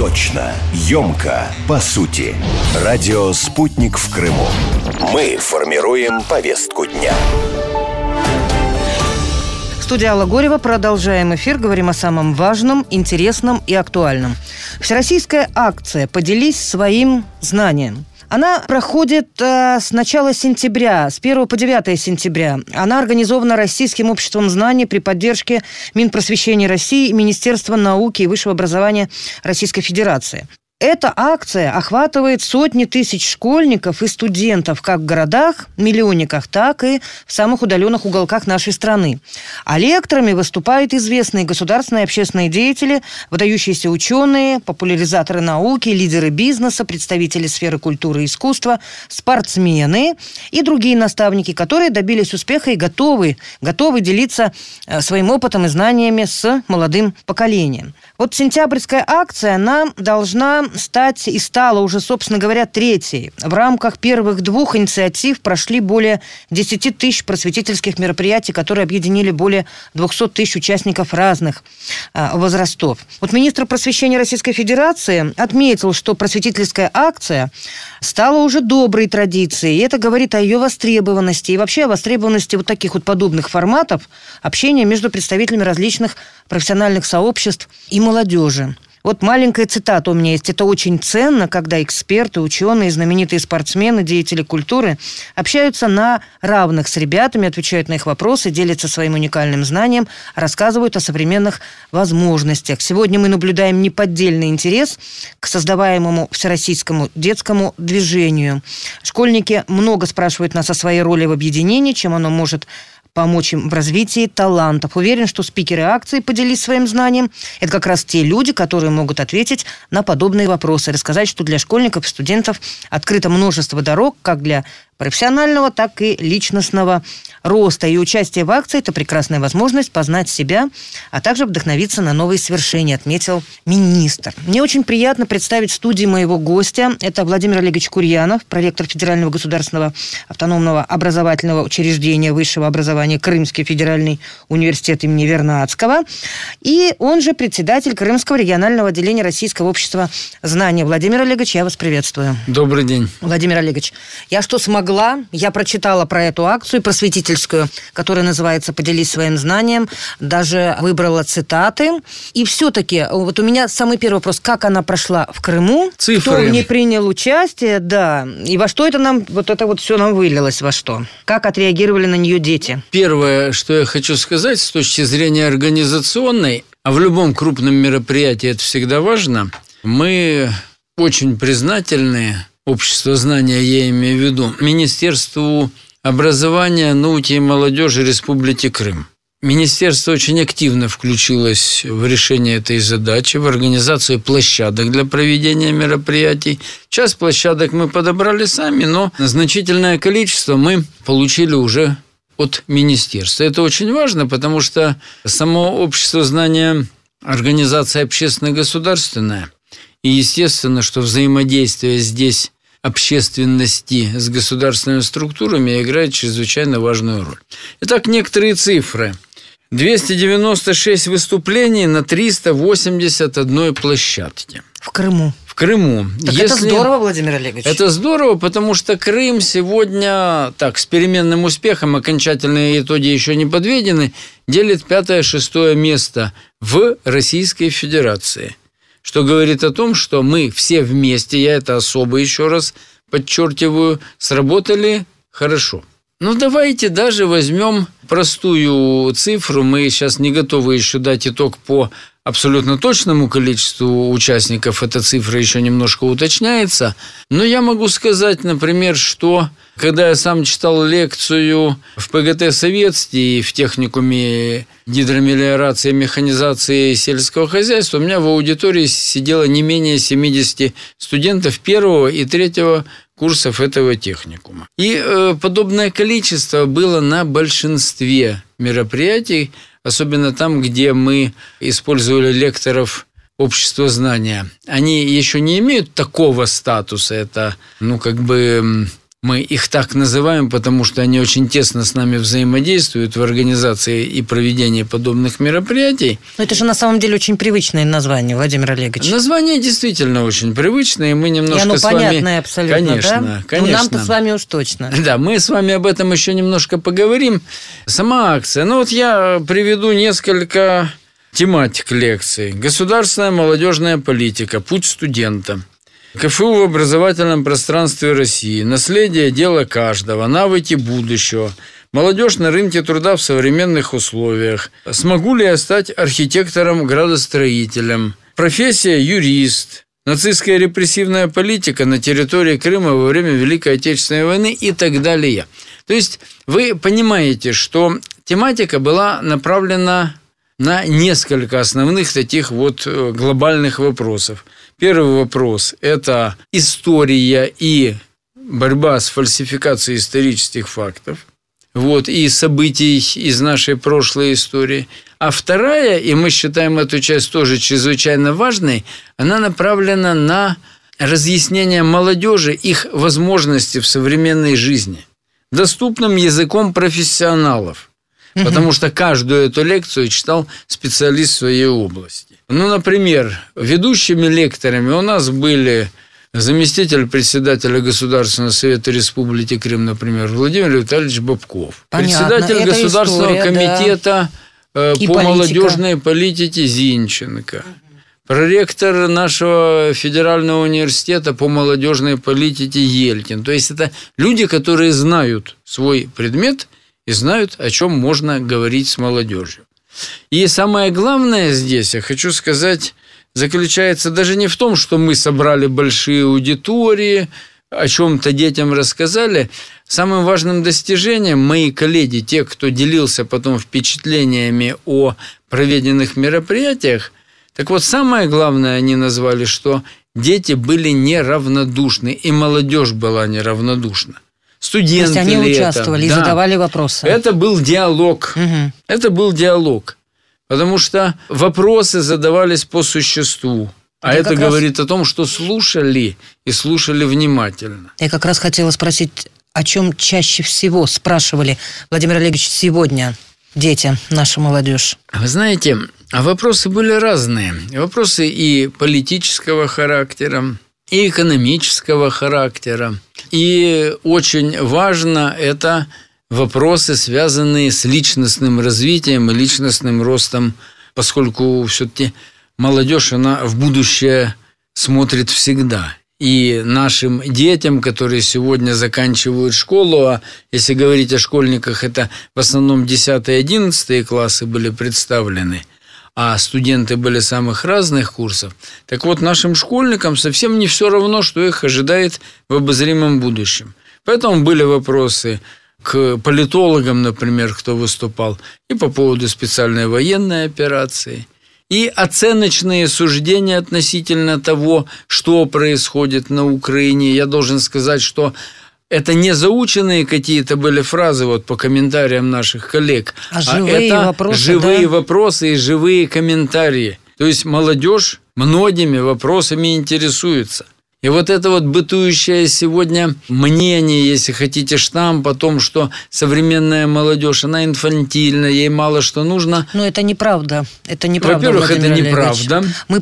Точно, емко, по сути. Радио «Спутник» в Крыму. Мы формируем повестку дня. Студия Алла Горева. Продолжаем эфир. Говорим о самом важном, интересном и актуальном. Всероссийская акция «Поделись своим знанием». Она проходит э, с начала сентября, с 1 по 9 сентября. Она организована Российским обществом знаний при поддержке Минпросвещения России и Министерства науки и высшего образования Российской Федерации. Эта акция охватывает сотни тысяч школьников и студентов как в городах, миллионниках, так и в самых удаленных уголках нашей страны. А лекторами выступают известные государственные и общественные деятели, выдающиеся ученые, популяризаторы науки, лидеры бизнеса, представители сферы культуры и искусства, спортсмены и другие наставники, которые добились успеха и готовы, готовы делиться э, своим опытом и знаниями с молодым поколением. Вот сентябрьская акция, она должна стать и стала уже, собственно говоря, третьей. В рамках первых двух инициатив прошли более 10 тысяч просветительских мероприятий, которые объединили более 200 тысяч участников разных а, возрастов. Вот министр просвещения Российской Федерации отметил, что просветительская акция стала уже доброй традицией. И это говорит о ее востребованности и вообще о востребованности вот таких вот подобных форматов общения между представителями различных профессиональных сообществ и молодежи. Вот маленькая цитата у меня есть. Это очень ценно, когда эксперты, ученые, знаменитые спортсмены, деятели культуры общаются на равных с ребятами, отвечают на их вопросы, делятся своим уникальным знанием, рассказывают о современных возможностях. Сегодня мы наблюдаем неподдельный интерес к создаваемому всероссийскому детскому движению. Школьники много спрашивают нас о своей роли в объединении, чем оно может помочь им в развитии талантов. Уверен, что спикеры акции «Поделись своим знанием» – это как раз те люди, которые могут ответить на подобные вопросы, рассказать, что для школьников и студентов открыто множество дорог, как для профессионального, так и личностного роста. И участие в акции – это прекрасная возможность познать себя, а также вдохновиться на новые свершения, отметил министр. Мне очень приятно представить студии моего гостя. Это Владимир Олегович Курьянов, проректор Федерального государственного автономного образовательного учреждения высшего образования Крымский федеральный университет имени Вернадского. И он же председатель Крымского регионального отделения Российского общества знания. Владимир Олегович, я вас приветствую. Добрый день. Владимир Олегович, я что смогла помогла. Я прочитала про эту акцию просветительскую, которая называется «Поделись своим знанием». Даже выбрала цитаты. И все-таки, вот у меня самый первый вопрос, как она прошла в Крыму? Цифры. Кто не принял участие, да. И во что это нам, вот это вот все нам вылилось, во что? Как отреагировали на нее дети? Первое, что я хочу сказать с точки зрения организационной, а в любом крупном мероприятии это всегда важно, мы очень признательны Общество знания я имею в виду, Министерству образования, науки и молодежи Республики Крым. Министерство очень активно включилось в решение этой задачи, в организацию площадок для проведения мероприятий. Часть площадок мы подобрали сами, но значительное количество мы получили уже от министерства. Это очень важно, потому что само общество знания – организация общественно-государственная. И естественно, что взаимодействие здесь общественности с государственными структурами играет чрезвычайно важную роль. Итак, некоторые цифры. 296 выступлений на 381 площадке. В Крыму. В Крыму. Так Если... это здорово, Владимир Олегович. Это здорово, потому что Крым сегодня, так, с переменным успехом, окончательные итоги еще не подведены, делит пятое-шестое место в Российской Федерации что говорит о том, что мы все вместе, я это особо еще раз подчеркиваю, сработали хорошо. Ну давайте даже возьмем простую цифру, мы сейчас не готовы еще дать итог по абсолютно точному количеству участников эта цифра еще немножко уточняется. Но я могу сказать, например, что когда я сам читал лекцию в ПГТ Советский в техникуме гидромелиорации, и механизации сельского хозяйства, у меня в аудитории сидело не менее 70 студентов первого и третьего курсов этого техникума. И э, подобное количество было на большинстве мероприятий, особенно там, где мы использовали лекторов общества знания. Они еще не имеют такого статуса, это, ну, как бы мы их так называем, потому что они очень тесно с нами взаимодействуют в организации и проведении подобных мероприятий. Но это же на самом деле очень привычное название, Владимир Олегович. Название действительно очень привычное, и мы немножко и оно с вами... понятное абсолютно, Конечно, да? конечно. Ну, нам-то с вами уж точно. Да, мы с вами об этом еще немножко поговорим. Сама акция. Ну, вот я приведу несколько тематик лекции. Государственная молодежная политика, путь студента – КФУ в образовательном пространстве России. Наследие – дело каждого. Навыки будущего. Молодежь на рынке труда в современных условиях. Смогу ли я стать архитектором-градостроителем? Профессия – юрист. Нацистская репрессивная политика на территории Крыма во время Великой Отечественной войны и так далее. То есть вы понимаете, что тематика была направлена на несколько основных таких вот э, глобальных вопросов. Первый вопрос – это история и борьба с фальсификацией исторических фактов вот, и событий из нашей прошлой истории. А вторая, и мы считаем эту часть тоже чрезвычайно важной, она направлена на разъяснение молодежи их возможности в современной жизни, доступным языком профессионалов – потому что каждую эту лекцию читал специалист своей области. Ну, например, ведущими лекторами у нас были заместитель председателя Государственного совета Республики Крым, например, Владимир Витальевич Бабков, Понятно. председатель Это Государственного история, комитета да. Э, по политика. молодежной политике Зинченко. Проректор нашего федерального университета по молодежной политике Ельтин. То есть это люди, которые знают свой предмет – и знают, о чем можно говорить с молодежью. И самое главное здесь, я хочу сказать, заключается даже не в том, что мы собрали большие аудитории, о чем-то детям рассказали. Самым важным достижением мои коллеги, те, кто делился потом впечатлениями о проведенных мероприятиях, так вот самое главное они назвали, что дети были неравнодушны, и молодежь была неравнодушна студенты. То есть они участвовали это. и да. задавали вопросы. Это был диалог. Угу. Это был диалог. Потому что вопросы задавались по существу. А Я это говорит раз... о том, что слушали и слушали внимательно. Я как раз хотела спросить, о чем чаще всего спрашивали Владимир Олегович сегодня дети, наша молодежь? Вы знаете, вопросы были разные. Вопросы и политического характера, и экономического характера. И очень важно это вопросы, связанные с личностным развитием и личностным ростом, поскольку все-таки молодежь, она в будущее смотрит всегда. И нашим детям, которые сегодня заканчивают школу, а если говорить о школьниках, это в основном 10-11 классы были представлены – а студенты были самых разных курсов, так вот нашим школьникам совсем не все равно, что их ожидает в обозримом будущем. Поэтому были вопросы к политологам, например, кто выступал, и по поводу специальной военной операции, и оценочные суждения относительно того, что происходит на Украине. Я должен сказать, что это не заученные какие-то были фразы вот по комментариям наших коллег, а, а живые это вопросы, живые да? вопросы и живые комментарии. То есть молодежь многими вопросами интересуется. И вот это вот бытующее сегодня мнение, если хотите, штамп о том, что современная молодежь, она инфантильна, ей мало что нужно. Но это неправда. Это неправда. Во-первых, это неправда. Мы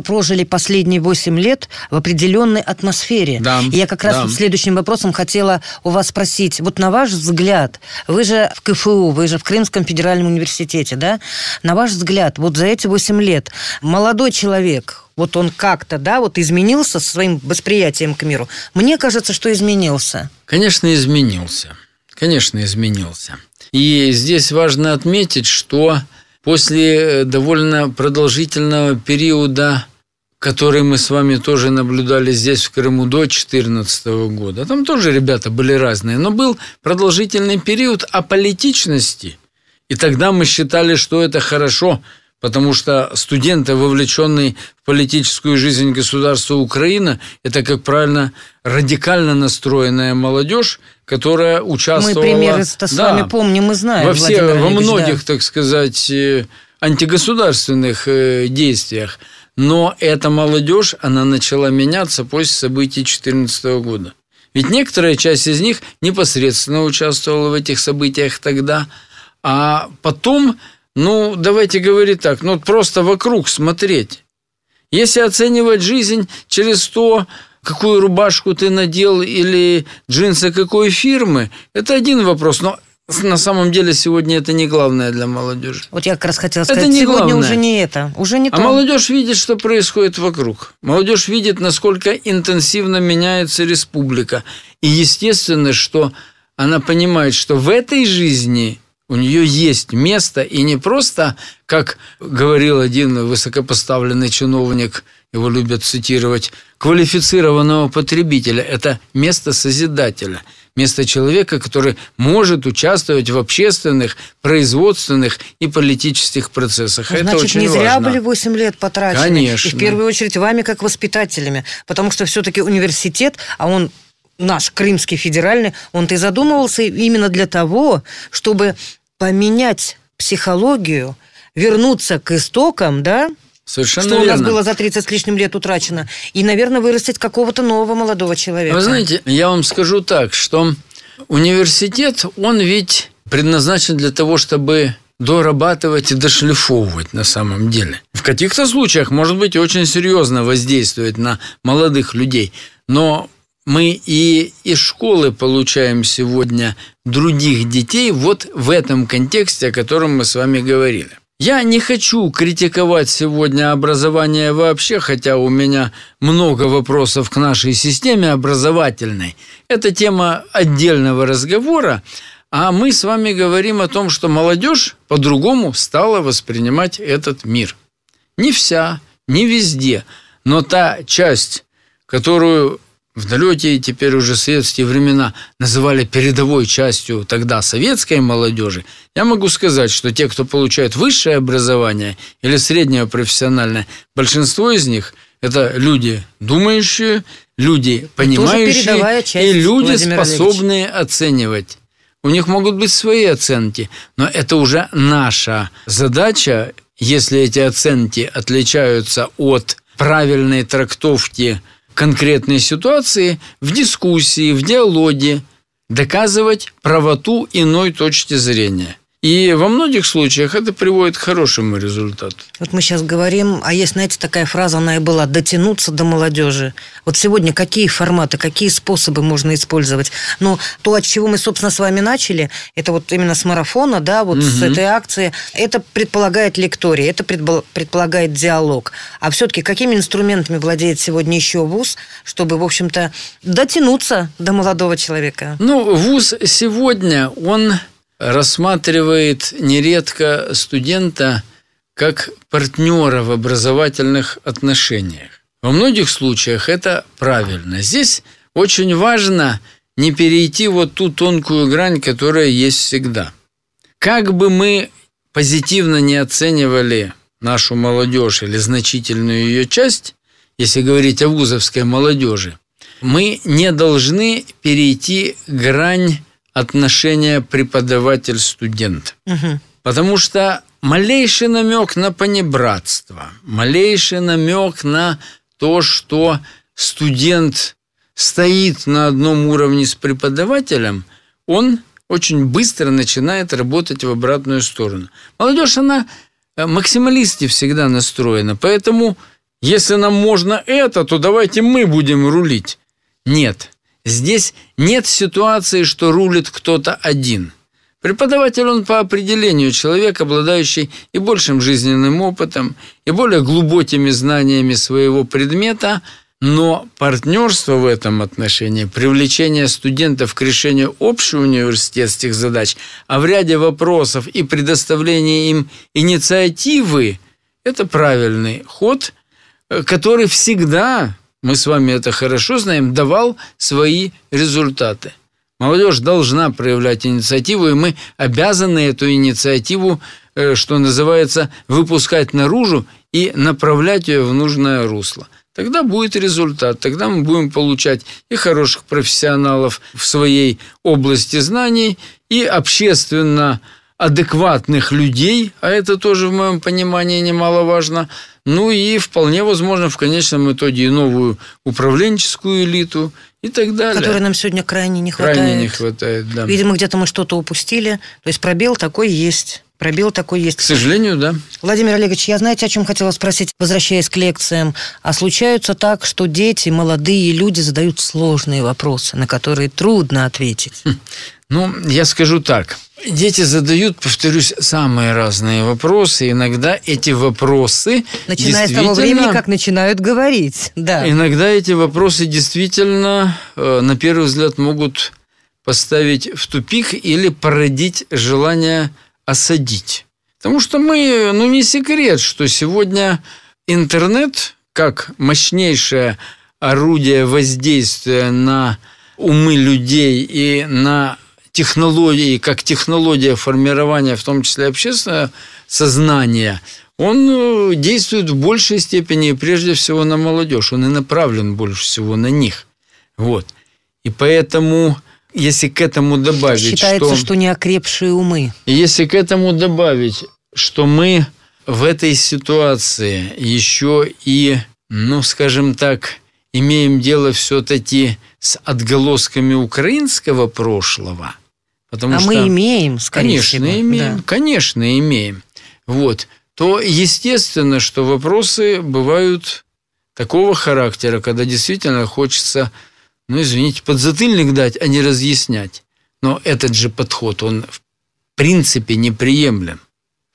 прожили последние 8 лет в определенной атмосфере. Да. И я как раз да. следующим вопросом хотела у вас спросить. Вот на ваш взгляд, вы же в КФУ, вы же в Крымском федеральном университете, да? На ваш взгляд, вот за эти 8 лет молодой человек, вот он как-то, да, вот изменился своим восприятием к миру? Мне кажется, что изменился. Конечно, изменился. Конечно, изменился. И здесь важно отметить, что После э, довольно продолжительного периода, который мы с вами тоже наблюдали здесь, в Крыму, до 2014 года, там тоже ребята были разные, но был продолжительный период аполитичности, и тогда мы считали, что это хорошо – потому что студенты, вовлеченные в политическую жизнь государства Украина, это, как правильно, радикально настроенная молодежь, которая участвовала... Мы примеры-то да, вами помним мы знаем, во, все, во многих, да. так сказать, э, антигосударственных э, действиях. Но эта молодежь, она начала меняться после событий 2014 года. Ведь некоторая часть из них непосредственно участвовала в этих событиях тогда, а потом ну, давайте говорить так, ну просто вокруг смотреть. Если оценивать жизнь через то, какую рубашку ты надел или джинсы какой фирмы, это один вопрос. Но на самом деле сегодня это не главное для молодежи. Вот я как раз хотела сказать, это не сегодня главное. уже не это, уже не а то. А молодежь видит, что происходит вокруг. Молодежь видит, насколько интенсивно меняется республика. И естественно, что она понимает, что в этой жизни – у нее есть место, и не просто, как говорил один высокопоставленный чиновник, его любят цитировать, квалифицированного потребителя. Это место созидателя, место человека, который может участвовать в общественных, производственных и политических процессах. Значит, Это очень не зря важно. были 8 лет потрачены. Конечно. И в первую очередь вами, как воспитателями. Потому что все-таки университет, а он наш Крымский федеральный, он-то и задумывался именно для того, чтобы поменять психологию, вернуться к истокам, да? Совершенно что верно. у нас было за 30 с лишним лет утрачено. И, наверное, вырастить какого-то нового молодого человека. Вы знаете, я вам скажу так, что университет, он ведь предназначен для того, чтобы дорабатывать и дошлифовывать на самом деле. В каких-то случаях, может быть, очень серьезно воздействовать на молодых людей. Но мы и из школы получаем сегодня других детей вот в этом контексте, о котором мы с вами говорили. Я не хочу критиковать сегодня образование вообще, хотя у меня много вопросов к нашей системе образовательной. Это тема отдельного разговора, а мы с вами говорим о том, что молодежь по-другому стала воспринимать этот мир. Не вся, не везде, но та часть, которую в далекие теперь уже советские времена называли передовой частью тогда советской молодежи. Я могу сказать, что те, кто получает высшее образование или среднее профессиональное, большинство из них – это люди думающие, люди понимающие часть, и люди, Владимир способные Олегович. оценивать. У них могут быть свои оценки, но это уже наша задача, если эти оценки отличаются от правильной трактовки – конкретной ситуации в дискуссии, в диалоге, доказывать правоту иной точки зрения – и во многих случаях это приводит к хорошему результату. Вот мы сейчас говорим, а есть, знаете, такая фраза, она и была, дотянуться до молодежи. Вот сегодня какие форматы, какие способы можно использовать? Но то, от чего мы, собственно, с вами начали, это вот именно с марафона, да, вот угу. с этой акции, это предполагает лектория, это предполагает диалог. А все-таки какими инструментами владеет сегодня еще ВУЗ, чтобы, в общем-то, дотянуться до молодого человека? Ну, ВУЗ сегодня, он рассматривает нередко студента как партнера в образовательных отношениях. Во многих случаях это правильно. Здесь очень важно не перейти вот ту тонкую грань, которая есть всегда. Как бы мы позитивно не оценивали нашу молодежь или значительную ее часть, если говорить о вузовской молодежи, мы не должны перейти грань отношение преподаватель-студент. Угу. Потому что малейший намек на понебратство, малейший намек на то, что студент стоит на одном уровне с преподавателем, он очень быстро начинает работать в обратную сторону. Молодежь, она э, максималисте всегда настроена, поэтому если нам можно это, то давайте мы будем рулить. Нет, Здесь нет ситуации, что рулит кто-то один. Преподаватель он по определению человек, обладающий и большим жизненным опытом, и более глубокими знаниями своего предмета, но партнерство в этом отношении, привлечение студентов к решению университетских задач, а в ряде вопросов и предоставление им инициативы – это правильный ход, э, который всегда мы с вами это хорошо знаем, давал свои результаты. Молодежь должна проявлять инициативу, и мы обязаны эту инициативу, э, что называется, выпускать наружу и направлять ее в нужное русло. Тогда будет результат, тогда мы будем получать и хороших профессионалов в своей области знаний, и общественно адекватных людей, а это тоже в моем понимании немаловажно – ну и вполне возможно в конечном итоге и новую управленческую элиту и так далее. Которой нам сегодня крайне не хватает. Крайне не хватает, да. Видимо, где-то мы что-то упустили. То есть пробел такой есть. Пробел такой есть. К сожалению, да. Владимир Олегович, я знаете, о чем хотела спросить, возвращаясь к лекциям. А случаются так, что дети, молодые люди задают сложные вопросы, на которые трудно ответить? Хм. Ну, я скажу так. Дети задают, повторюсь, самые разные вопросы. Иногда эти вопросы... Начиная с того времени, как начинают говорить. Да. Иногда эти вопросы действительно, э, на первый взгляд, могут поставить в тупик или породить желание осадить. Потому что мы, ну не секрет, что сегодня интернет как мощнейшее орудие воздействия на умы людей и на технологии, как технология формирования, в том числе общественного сознания, он э, действует в большей степени, прежде всего, на молодежь. Он и направлен больше всего на них. Вот. И поэтому, если к этому добавить... Считается, что, что неокрепшие умы. Если к этому добавить, что мы в этой ситуации еще и, ну, скажем так, имеем дело все-таки с отголосками украинского прошлого – Потому а что, мы имеем, скорее конечно, всего. Имеем, да. Конечно, имеем. Вот. То естественно, что вопросы бывают такого характера, когда действительно хочется, ну, извините, подзатыльник дать, а не разъяснять. Но этот же подход, он в принципе неприемлем.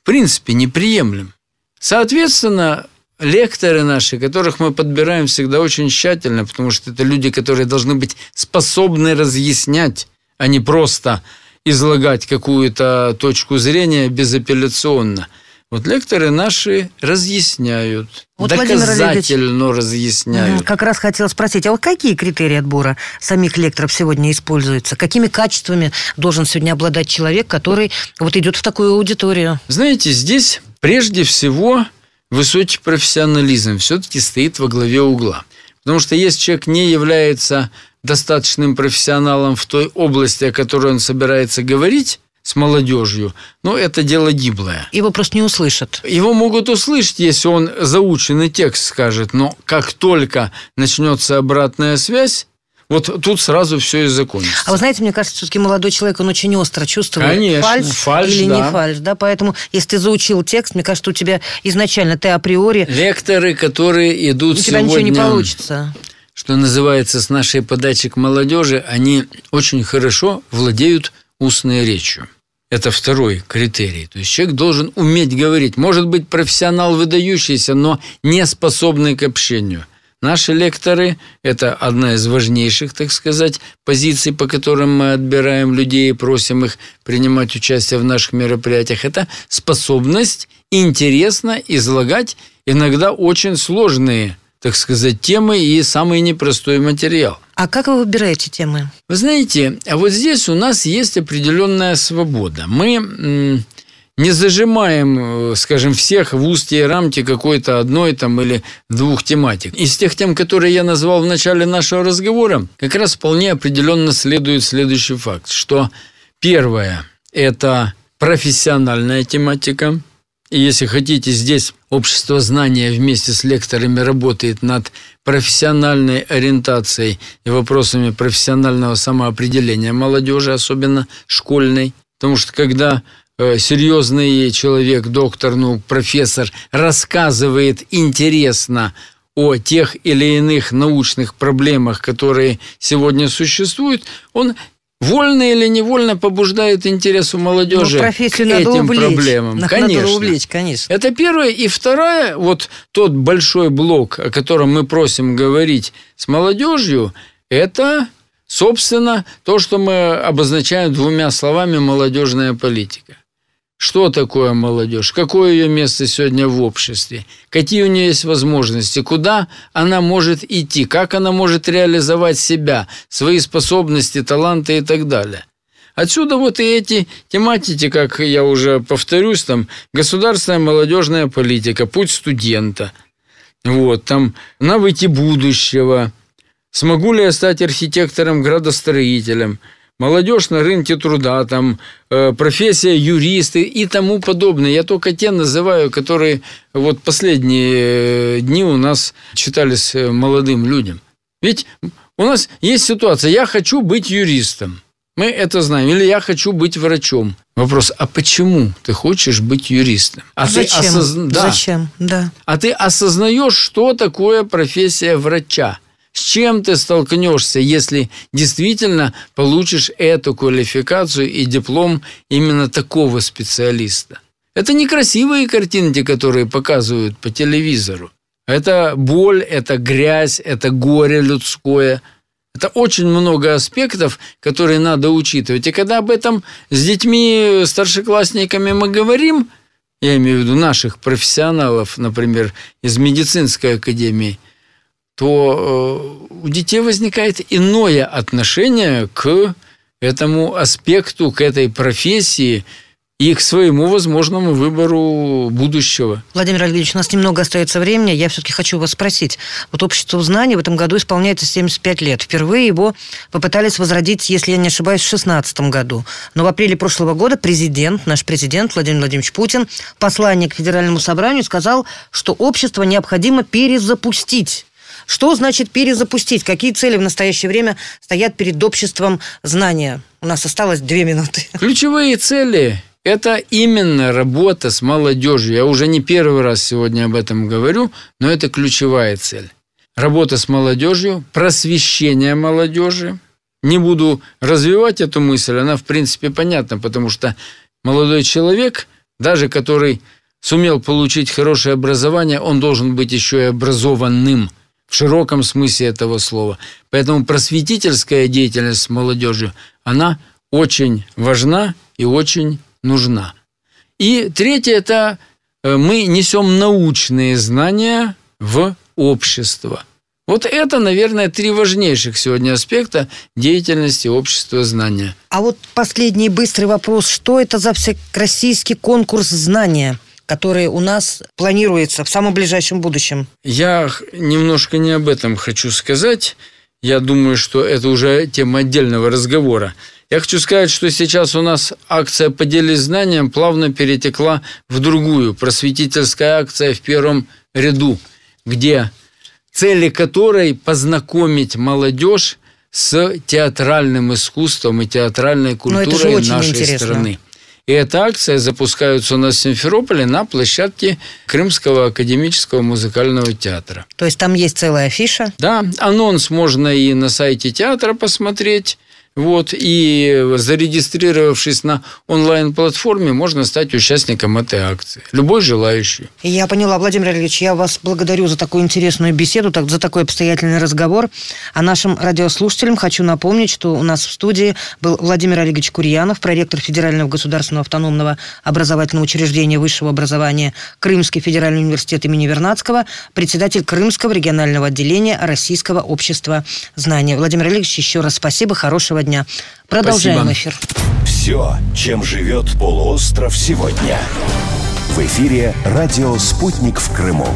В принципе неприемлем. Соответственно, лекторы наши, которых мы подбираем всегда очень тщательно, потому что это люди, которые должны быть способны разъяснять, а не просто излагать какую-то точку зрения безапелляционно. Вот лекторы наши разъясняют, вот доказательно Владимир разъясняют. Как раз хотела спросить, а вот какие критерии отбора самих лекторов сегодня используются? Какими качествами должен сегодня обладать человек, который вот идет в такую аудиторию? Знаете, здесь прежде всего высокий профессионализм все-таки стоит во главе угла. Потому что если человек не является достаточным профессионалом в той области, о которой он собирается говорить, с молодежью, но ну, это дело гиблое. Его просто не услышат. Его могут услышать, если он заученный текст скажет, но как только начнется обратная связь, вот тут сразу все и закончится. А вы знаете, мне кажется, все-таки молодой человек, он очень остро чувствует Конечно, фальш, фальш или да. не фальш. Да? Поэтому, если ты заучил текст, мне кажется, у тебя изначально ты априори... Лекторы, которые идут у тебя сегодня... ничего не получится что называется, с нашей подачи к молодежи, они очень хорошо владеют устной речью. Это второй критерий. То есть человек должен уметь говорить. Может быть профессионал выдающийся, но не способный к общению. Наши лекторы – это одна из важнейших, так сказать, позиций, по которым мы отбираем людей и просим их принимать участие в наших мероприятиях. Это способность интересно излагать иногда очень сложные так сказать, темы и самый непростой материал. А как вы выбираете темы? Вы знаете, вот здесь у нас есть определенная свобода. Мы не зажимаем, э, скажем, всех в устье рамки какой-то одной там или двух тематик. Из тех тем, которые я назвал в начале нашего разговора, как раз вполне определенно следует следующий факт, что первое – это профессиональная тематика. И если хотите, здесь общество знания вместе с лекторами работает над профессиональной ориентацией и вопросами профессионального самоопределения молодежи, особенно школьной. Потому что когда Э, серьезный человек, доктор, ну, профессор, рассказывает интересно о тех или иных научных проблемах, которые сегодня существуют, он вольно или невольно побуждает интерес у молодежи ну, к этим увлечь. проблемам. Надо конечно. увлечь, конечно. Это первое. И второе, вот тот большой блок, о котором мы просим говорить с молодежью, это Собственно, то, что мы обозначаем двумя словами молодежная политика. Что такое молодежь? Какое ее место сегодня в обществе? Какие у нее есть возможности? Куда она может идти? Как она может реализовать себя, свои способности, таланты и так далее? Отсюда вот и эти тематики, как я уже повторюсь, там государственная молодежная политика, путь студента, вот, там навыки будущего, смогу ли я стать архитектором, градостроителем – молодежь на рынке труда, там, э, профессия юристы и тому подобное. Я только те называю, которые вот последние э, дни у нас читались э, молодым людям. Ведь у нас есть ситуация, я хочу быть юристом. Мы это знаем. Или я хочу быть врачом. Вопрос, а почему ты хочешь быть юристом? А Зачем? Ты осоз... да. Зачем? Да. А ты осознаешь, что такое профессия врача? С чем ты столкнешься, если действительно получишь эту квалификацию и диплом именно такого специалиста? Это не красивые картинки, которые показывают по телевизору. Это боль, это грязь, это горе людское. Это очень много аспектов, которые надо учитывать. И когда об этом с детьми, старшеклассниками мы говорим, я имею в виду наших профессионалов, например, из медицинской академии – то э, у детей возникает иное отношение к этому аспекту, к этой профессии и к своему возможному выбору будущего. Владимир Олегович, у нас немного остается времени. Я все-таки хочу вас спросить. Вот общество знаний в этом году исполняется 75 лет. Впервые его попытались возродить, если я не ошибаюсь, в 2016 году. Но в апреле прошлого года президент, наш президент Владимир Владимирович Путин, послание к Федеральному собранию сказал, что общество необходимо перезапустить что значит перезапустить? Какие цели в настоящее время стоят перед обществом знания? У нас осталось две минуты. Ключевые цели – это именно работа с молодежью. Я уже не первый раз сегодня об этом говорю, но это ключевая цель. Работа с молодежью, просвещение молодежи. Не буду развивать эту мысль, она в принципе понятна, потому что молодой человек, даже который сумел получить хорошее образование, он должен быть еще и образованным – в широком смысле этого слова. Поэтому просветительская деятельность молодежи, она очень важна и очень нужна. И третье – это э, мы несем научные знания в общество. Вот это, наверное, три важнейших сегодня аспекта деятельности общества знания. А вот последний быстрый вопрос. Что это за всероссийский конкурс знания? которые у нас планируются в самом ближайшем будущем? Я немножко не об этом хочу сказать. Я думаю, что это уже тема отдельного разговора. Я хочу сказать, что сейчас у нас акция «Поделись знанием» плавно перетекла в другую, просветительская акция в первом ряду, где цели которой познакомить молодежь с театральным искусством и театральной ну, культурой нашей интересно. страны. И эта акция запускается у нас в Симферополе на площадке Крымского академического музыкального театра. То есть там есть целая афиша? Да, анонс можно и на сайте театра посмотреть. Вот, и зарегистрировавшись на онлайн-платформе, можно стать участником этой акции. Любой желающий. Я поняла, Владимир Ильич, я вас благодарю за такую интересную беседу, так, за такой обстоятельный разговор. А нашим радиослушателям хочу напомнить, что у нас в студии был Владимир Олегович Курьянов, проректор Федерального государственного автономного образовательного учреждения высшего образования Крымский федеральный университет имени Вернадского, председатель Крымского регионального отделения Российского общества знания. Владимир Олегович, еще раз спасибо, хорошего хорошего дня. Продолжаем Спасибо. эфир. Все, чем живет полуостров сегодня. В эфире радио «Спутник в Крыму».